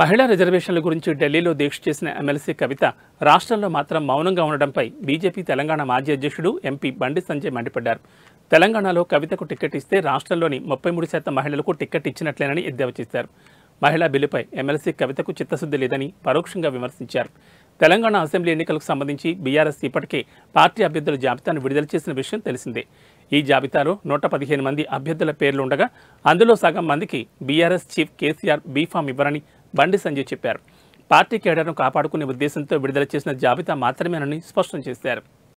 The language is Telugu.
మహిళా రిజర్వేషన్ల గురించి ఢిల్లీలో దీక్ష చేసిన ఎమ్మెల్సీ కవిత రాష్ట్రంలో మాత్రం మౌనంగా ఉండడంపై బీజేపీ తెలంగాణ మాజీ అధ్యక్షుడు ఎంపీ బండి సంజయ్ మండిపడ్డారు తెలంగాణలో కవితకు టికెట్ ఇస్తే రాష్ట్రంలోని ముప్పై మూడు శాతం మహిళలకు టికెట్ ఇచ్చినట్లేనని ఎద్దేవా చేశారు మహిళా బిల్లుపై ఎమ్మెల్సీ కవితకు చిత్తశుద్ధి లేదని పరోక్షంగా విమర్శించారు తెలంగాణ అసెంబ్లీ ఎన్నికలకు సంబంధించి బీఆర్ఎస్ ఇప్పటికే పార్టీ అభ్యర్థుల జాబితాను విడుదల చేసిన విషయం తెలిసిందే ఈ జాబితాలో నూట పదిహేను మంది అభ్యర్థుల పేర్లు ఉండగా అందులో సగం మందికి బీఆర్ఎస్ చీఫ్ కేసీఆర్ బీఫామ్ ఇవ్వరని బండి సంజయ్ చెప్పారు పార్టీ కేడర్ను కాపాడుకునే ఉద్దేశంతో విడుదల చేసిన జాబితా మాత్రమేనని స్పష్టం చేశారు